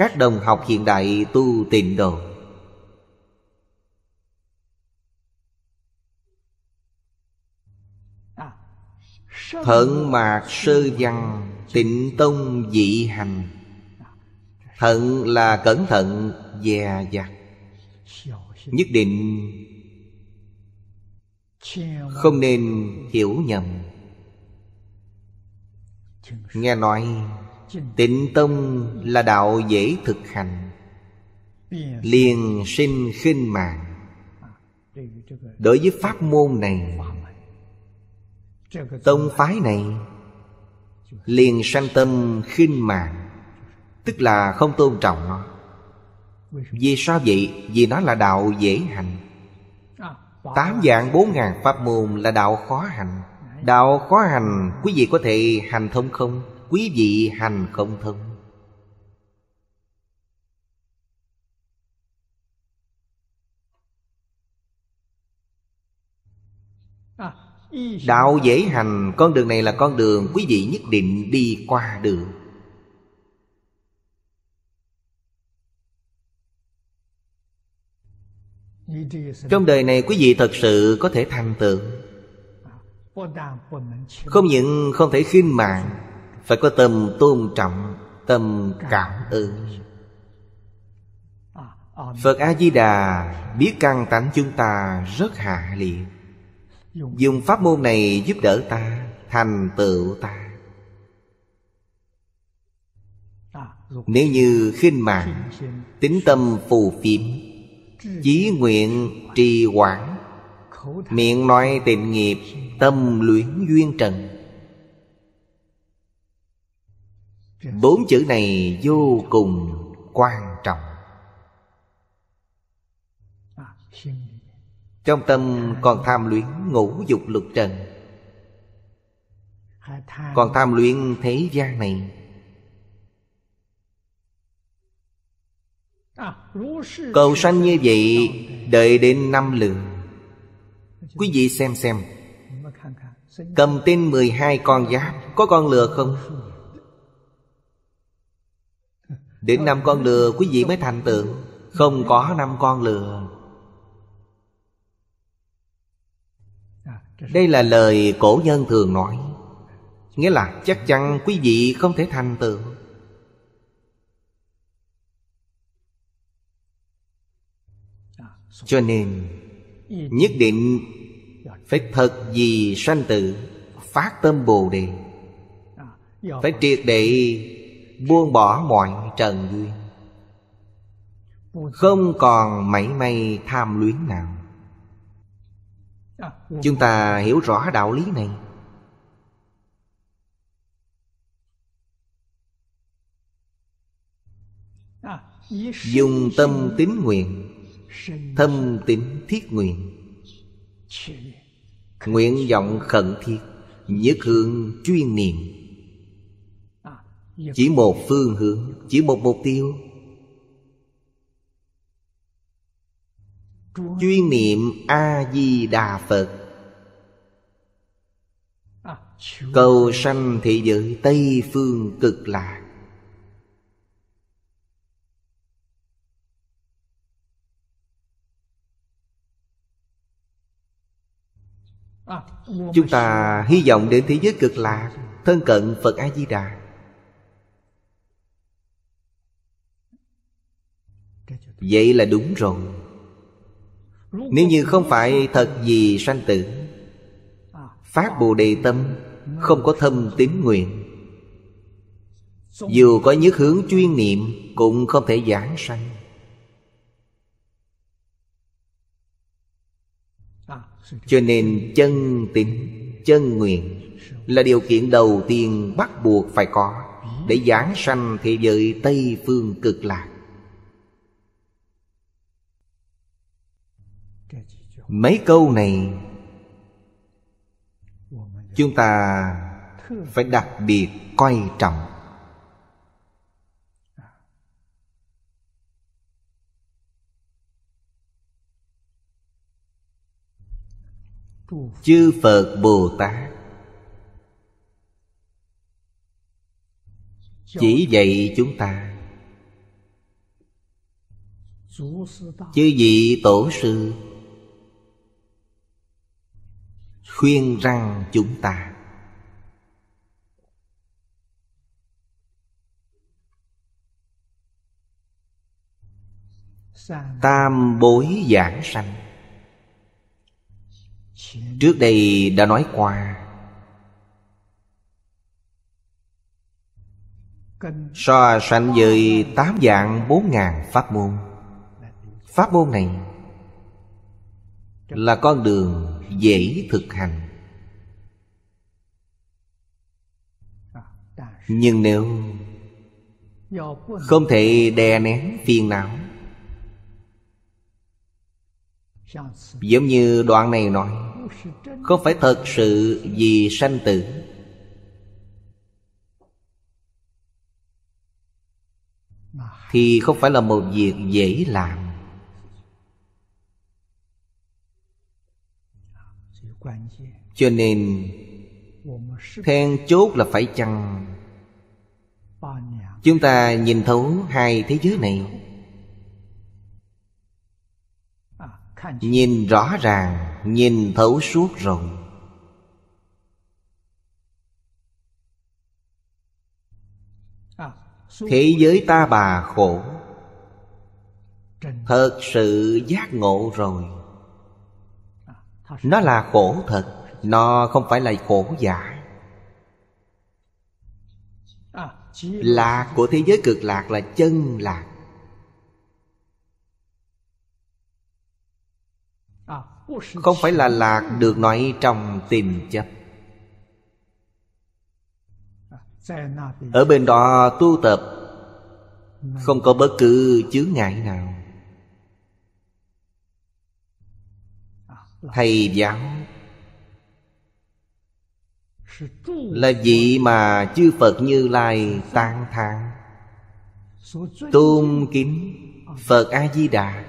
các đồng học hiện đại tu tịnh độ Thận mạc sơ văn Tịnh tông dị hành Thận là cẩn thận Dè dặt Nhất định Không nên hiểu nhầm Nghe nói Tịnh tông là đạo dễ thực hành Liền sinh khinh mạng Đối với pháp môn này Tông phái này Liền sanh tâm khinh mạng Tức là không tôn trọng nó Vì sao vậy? Vì nó là đạo dễ hành Tám dạng bốn ngàn pháp môn là đạo khó hành Đạo khó hành Quý vị có thể hành thông không? quý vị hành không thông Đạo dễ hành Con đường này là con đường quý vị nhất định đi qua được Trong đời này quý vị thật sự có thể thành tựu Không những không thể khinh mạng phải có tâm tôn trọng tâm cảm ơn phật a di đà biết căn tánh chúng ta rất hạ liệt dùng pháp môn này giúp đỡ ta thành tựu ta nếu như khinh mạng tính tâm phù phiếm chí nguyện trì quản miệng nói tịnh nghiệp tâm luyện duyên trần bốn chữ này vô cùng quan trọng trong tâm còn tham luyện ngũ dục lục trần còn tham luyện thế gian này Cầu sanh như vậy Đợi đến năm lượng Quý vị xem xem Cầm tên 12 con giáp Có con lừa không? Đến năm con lừa quý vị mới thành tựu Không có năm con lừa Đây là lời cổ nhân thường nói Nghĩa là chắc chắn quý vị không thể thành tựu Cho nên Nhất định Phải thật gì sanh tử Phát tâm Bồ Đề Phải triệt để buông bỏ mọi trần duyên không còn mảy may tham luyến nào chúng ta hiểu rõ đạo lý này dùng tâm tín nguyện thâm tín thiết nguyện nguyện vọng khẩn thiết nhất hương chuyên niệm Dạ. chỉ một phương hướng chỉ một mục tiêu chuyên niệm a di đà phật à, cầu sanh thị giới tây phương cực lạc à, chúng ta hy vọng đến thế giới cực lạc thân cận phật a di đà Vậy là đúng rồi Nếu như không phải thật gì sanh tử Phát Bồ Đề Tâm Không có thâm tín nguyện Dù có nhất hướng chuyên niệm Cũng không thể giảng sanh Cho nên chân tín chân nguyện Là điều kiện đầu tiên bắt buộc phải có Để giảng sanh thế giới Tây Phương cực lạc mấy câu này chúng ta phải đặc biệt coi trọng chư phật bồ tát chỉ dạy chúng ta chư vị tổ sư khuyên rằng chúng ta tam bối giảng sanh trước đây đã nói qua so sánh với tám dạng bốn ngàn pháp môn pháp môn này là con đường dễ thực hành nhưng nếu không thể đè nén phiền não giống như đoạn này nói không phải thật sự vì sanh tử thì không phải là một việc dễ làm Cho nên Then chốt là phải chăng Chúng ta nhìn thấu hai thế giới này à, Nhìn rõ ràng Nhìn thấu suốt rồi à, Thế giới ta bà khổ Thật sự giác ngộ rồi nó là khổ thật Nó không phải là khổ giả Lạc của thế giới cực lạc là chân lạc Không phải là lạc được nói trong tìm chấp Ở bên đó tu tập Không có bất cứ chướng ngại nào thầy giáo là vị mà chư phật như lai tán thán tôn kính phật a di đà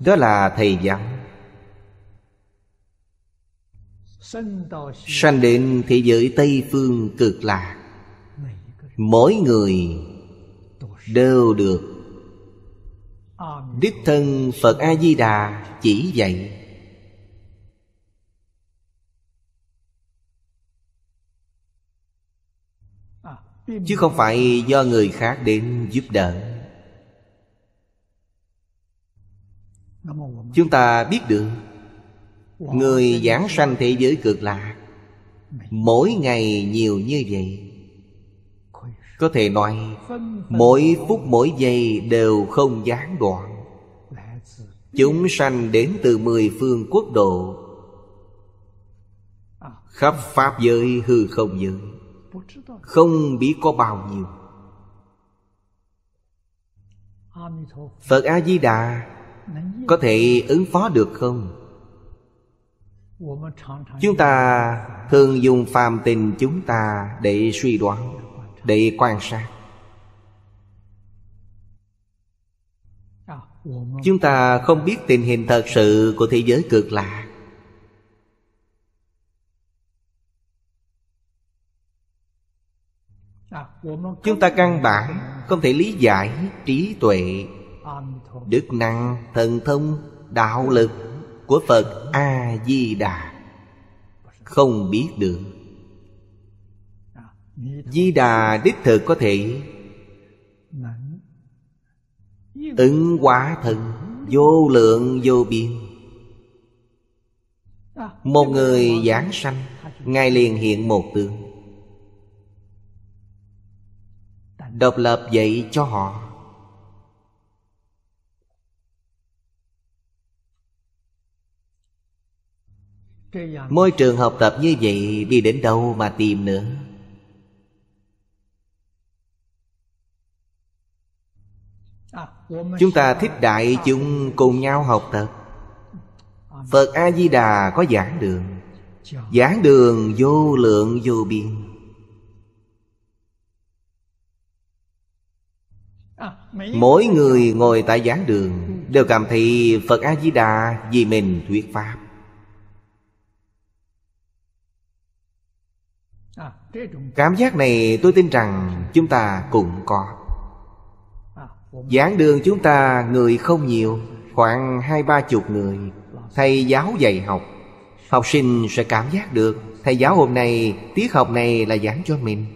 đó là thầy giáo sanh đến thế giới tây phương cực lạc mỗi người đều được đích thân phật a di đà chỉ dạy chứ không phải do người khác đến giúp đỡ chúng ta biết được người giảng sanh thế giới cực lạc mỗi ngày nhiều như vậy có thể nói mỗi phút mỗi giây đều không gián đoạn chúng sanh đến từ mười phương quốc độ khắp pháp giới hư không giới không biết có bao nhiêu Phật A-di-đà Có thể ứng phó được không? Chúng ta thường dùng phàm tình chúng ta để suy đoán Để quan sát Chúng ta không biết tình hình thật sự của thế giới cực lạc Chúng ta căn bản không thể lý giải trí tuệ Đức năng, thần thông, đạo lực của Phật A-di-đà Không biết được Di Đà đích thực có thể Ứng quả thần Vô lượng vô biên Một người giảng sanh Ngài liền hiện một tướng độc lập dạy cho họ môi trường học tập như vậy đi đến đâu mà tìm nữa chúng ta thích đại chúng cùng nhau học tập phật a di đà có giảng đường giảng đường vô lượng vô biên Mỗi người ngồi tại giảng đường Đều cảm thấy Phật A-di-đà vì mình thuyết Pháp à, Cảm giác này tôi tin rằng chúng ta cũng có à, Giảng đường chúng ta người không nhiều Khoảng hai ba chục người Thầy giáo dạy học Học sinh sẽ cảm giác được Thầy giáo hôm nay Tiết học này là giảng cho mình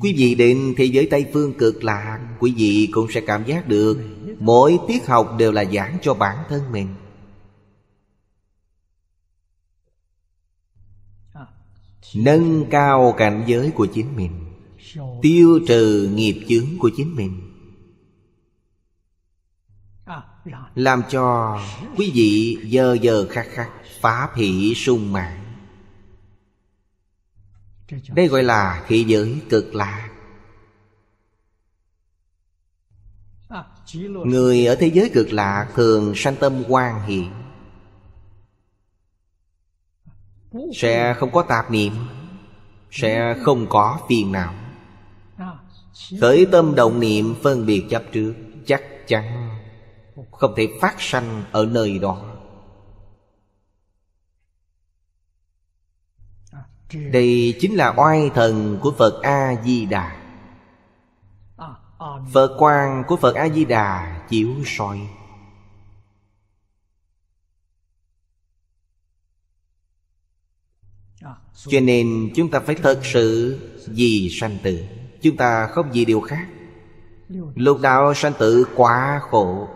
Quý vị định thế giới Tây Phương cực lạc Quý vị cũng sẽ cảm giác được Mỗi tiết học đều là giảng cho bản thân mình Nâng cao cảnh giới của chính mình Tiêu trừ nghiệp chướng của chính mình Làm cho quý vị giờ giờ khắc khắc Phá thị sung mạng đây gọi là thị giới cực lạ à, Người ở thế giới cực lạ thường sanh tâm quan hỷ Sẽ không có tạp niệm Sẽ không có phiền não à, Khởi tâm động niệm phân biệt chấp trước Chắc chắn Không thể phát sanh ở nơi đó đây chính là oai thần của phật a di đà phật quan của phật a di đà chiếu soi cho nên chúng ta phải thật sự vì sanh tử chúng ta không vì điều khác lục đạo sanh tử quá khổ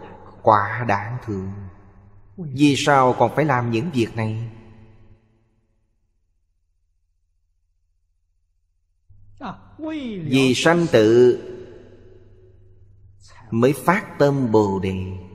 quá đáng thương vì sao còn phải làm những việc này Vì sanh tự Mới phát tâm Bồ Đề